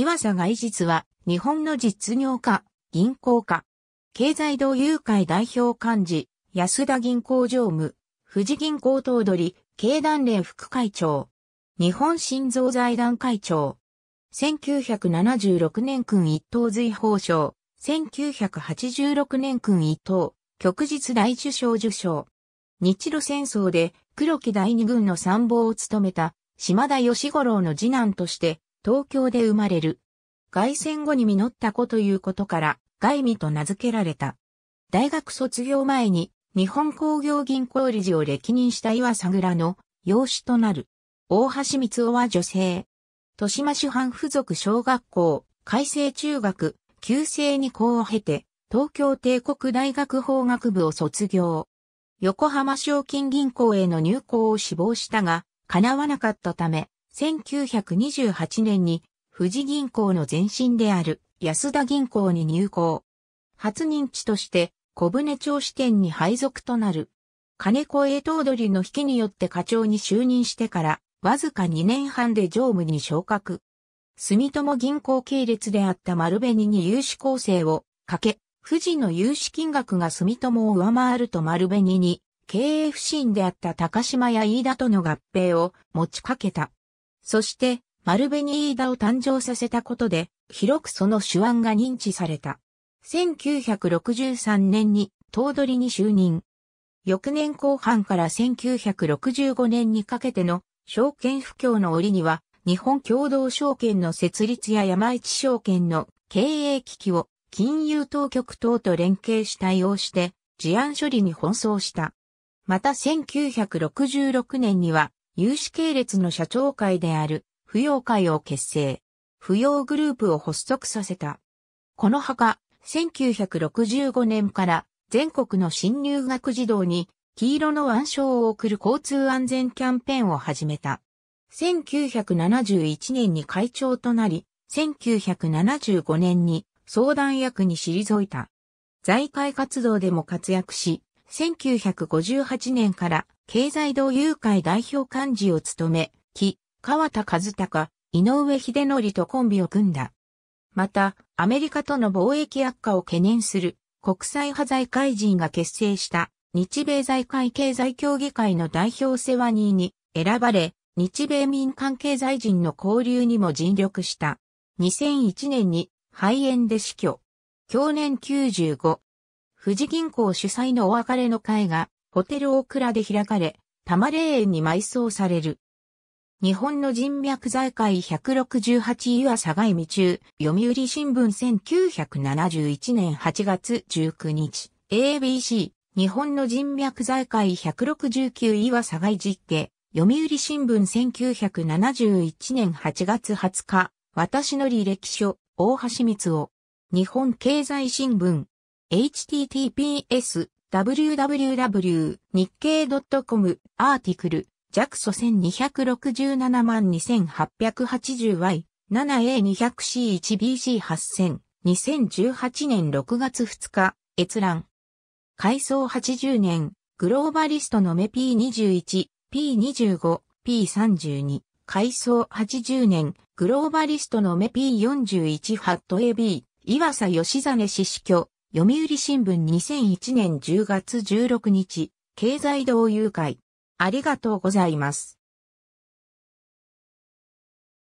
岩佐外実は、日本の実業家、銀行家、経済同友会代表幹事、安田銀行常務、富士銀行頭取、経団連副会長、日本心臓財団会長、1976年君一等随法賞、1986年君一等、旭日大首相受賞。日露戦争で黒木第二軍の参謀を務めた島田義五郎の次男として東京で生まれる。外戦後に実った子ということから、外味と名付けられた。大学卒業前に、日本工業銀行理事を歴任した岩桜の養子となる。大橋光夫は女性。豊島市藩附属小学校、改正中学、旧制に校を経て、東京帝国大学法学部を卒業。横浜賞金銀行への入校を志望したが、叶わなかったため、1928年に富士銀行の前身である安田銀行に入行。初任地として小舟町支店に配属となる。金子栄頭取の引きによって課長に就任してからわずか2年半で常務に昇格。住友銀行系列であった丸紅に融資構成をかけ、富士の融資金額が住友を上回ると丸紅に経営不振であった高島や飯田との合併を持ちかけた。そして、マルベニーダを誕生させたことで、広くその手腕が認知された。1963年に、頭取に就任。翌年後半から1965年にかけての証券不況の折には、日本共同証券の設立や山一証券の経営危機を金融当局等と連携し対応して事案処理に奔走した。また1966年には有志系列の社長会である、扶養会を結成。扶養グループを発足させた。この墓、1965年から全国の新入学児童に黄色の腕章を送る交通安全キャンペーンを始めた。1971年に会長となり、1975年に相談役に退いた。財界活動でも活躍し、1958年から経済同友会代表幹事を務め、木、川田和孝、井上秀則とコンビを組んだ。また、アメリカとの貿易悪化を懸念する国際派財界人が結成した日米財界経済協議会の代表セワニーに選ばれ、日米民間経済人の交流にも尽力した。2001年に肺炎で死去。去年95。富士銀行主催のお別れの会がホテルオークラで開かれ、多摩霊園に埋葬される。日本の人脈財界168は佐賀美中、読売新聞1971年8月19日、ABC、日本の人脈財界169は佐賀実家、読売新聞1971年8月20日、私の履歴書、大橋光夫、日本経済新聞、https www 日経 .com アーティクル弱素1267万 2880y 7A200C1BC8000 2018年6月2日閲覧改装80年グローバリストの目 P21 P25 P32 改装80年グローバリストの目 P41 ハット AB 岩佐義実氏死去読売新聞2001年10月16日、経済同友会。ありがとうございます。